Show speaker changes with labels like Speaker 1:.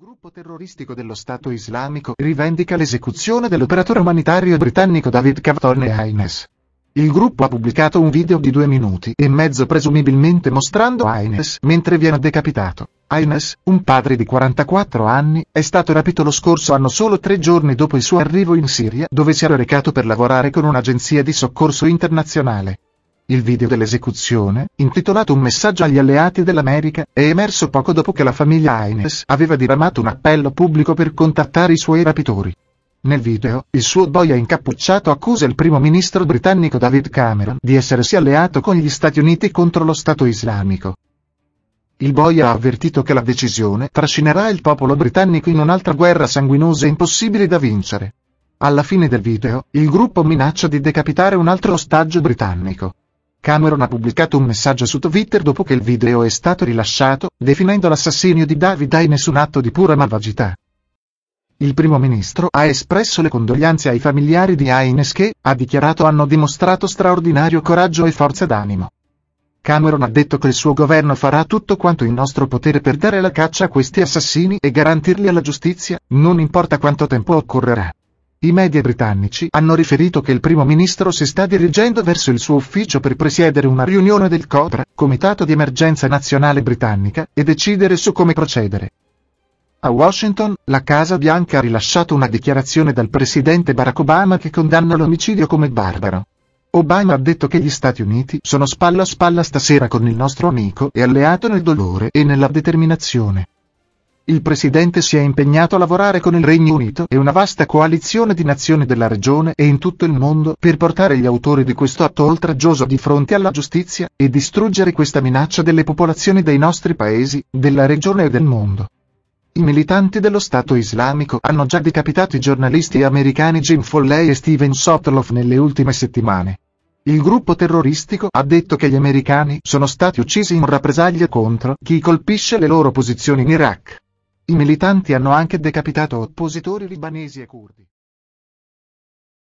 Speaker 1: Il gruppo terroristico dello Stato islamico rivendica l'esecuzione dell'operatore umanitario britannico David Cavtone Haynes. Il gruppo ha pubblicato un video di due minuti e mezzo presumibilmente mostrando Haynes mentre viene decapitato. Haynes, un padre di 44 anni, è stato rapito lo scorso anno solo tre giorni dopo il suo arrivo in Siria dove si era recato per lavorare con un'agenzia di soccorso internazionale. Il video dell'esecuzione, intitolato Un messaggio agli alleati dell'America, è emerso poco dopo che la famiglia Hines aveva diramato un appello pubblico per contattare i suoi rapitori. Nel video, il suo boia incappucciato accusa il primo ministro britannico David Cameron di essersi alleato con gli Stati Uniti contro lo Stato islamico. Il boia ha avvertito che la decisione trascinerà il popolo britannico in un'altra guerra sanguinosa e impossibile da vincere. Alla fine del video, il gruppo minaccia di decapitare un altro ostaggio britannico. Cameron ha pubblicato un messaggio su Twitter dopo che il video è stato rilasciato, definendo l'assassinio di David Day nessun atto di pura malvagità. Il primo ministro ha espresso le condoglianze ai familiari di Aines che, ha dichiarato hanno dimostrato straordinario coraggio e forza d'animo. Cameron ha detto che il suo governo farà tutto quanto in nostro potere per dare la caccia a questi assassini e garantirli alla giustizia, non importa quanto tempo occorrerà. I media britannici hanno riferito che il primo ministro si sta dirigendo verso il suo ufficio per presiedere una riunione del COPRA, Comitato di Emergenza Nazionale Britannica, e decidere su come procedere. A Washington, la Casa Bianca ha rilasciato una dichiarazione dal presidente Barack Obama che condanna l'omicidio come barbaro. Obama ha detto che gli Stati Uniti sono spalla a spalla stasera con il nostro amico e alleato nel dolore e nella determinazione il Presidente si è impegnato a lavorare con il Regno Unito e una vasta coalizione di nazioni della regione e in tutto il mondo per portare gli autori di questo atto oltraggioso di fronte alla giustizia e distruggere questa minaccia delle popolazioni dei nostri paesi, della regione e del mondo. I militanti dello Stato islamico hanno già decapitato i giornalisti americani Jim Foley e Steven Sotloff nelle ultime settimane. Il gruppo terroristico ha detto che gli americani sono stati uccisi in rappresaglia contro chi colpisce le loro posizioni in Iraq. I militanti hanno anche decapitato oppositori libanesi e curdi.